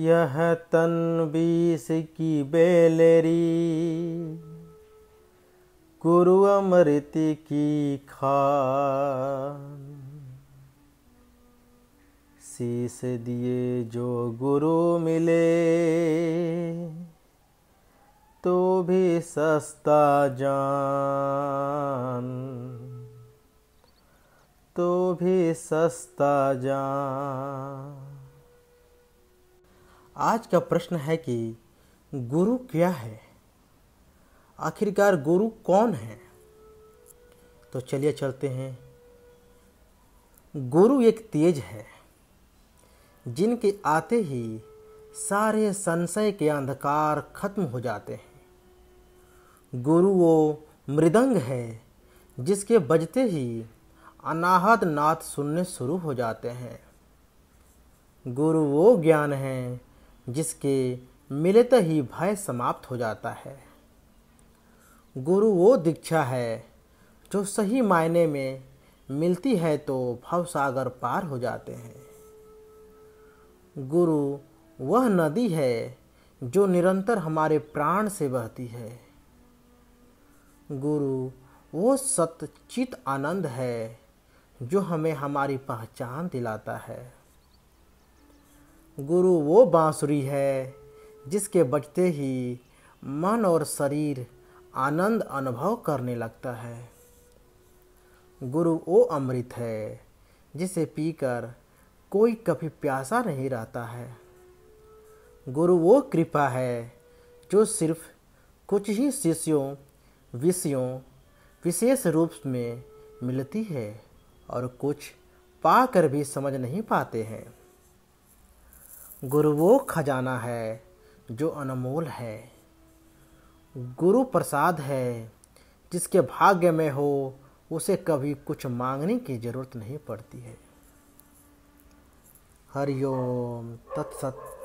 यह तन बीस की बेलरी गुरु अमृत की खा शीस दिए जो गुरु मिले तो भी सस्ता जान तो भी सस्ता जान आज का प्रश्न है कि गुरु क्या है आखिरकार गुरु कौन है तो चलिए चलते हैं गुरु एक तेज है जिनके आते ही सारे संशय के अंधकार खत्म हो जाते हैं गुरु वो मृदंग है जिसके बजते ही अनाहत नाथ सुनने शुरू हो जाते हैं गुरु वो ज्ञान है जिसके मिलते ही भय समाप्त हो जाता है गुरु वो दीक्षा है जो सही मायने में मिलती है तो भव सागर पार हो जाते हैं गुरु वह नदी है जो निरंतर हमारे प्राण से बहती है गुरु वो चित आनंद है जो हमें हमारी पहचान दिलाता है गुरु वो बांसुरी है जिसके बजते ही मन और शरीर आनंद अनुभव करने लगता है गुरु वो अमृत है जिसे पीकर कोई कभी प्यासा नहीं रहता है गुरु वो कृपा है जो सिर्फ कुछ ही शिष्यों विषयों विशेष रूप में मिलती है और कुछ पाकर भी समझ नहीं पाते हैं गुरु वो खजाना है जो अनमोल है गुरु प्रसाद है जिसके भाग्य में हो उसे कभी कुछ मांगने की ज़रूरत नहीं पड़ती है हरिओम तत्सत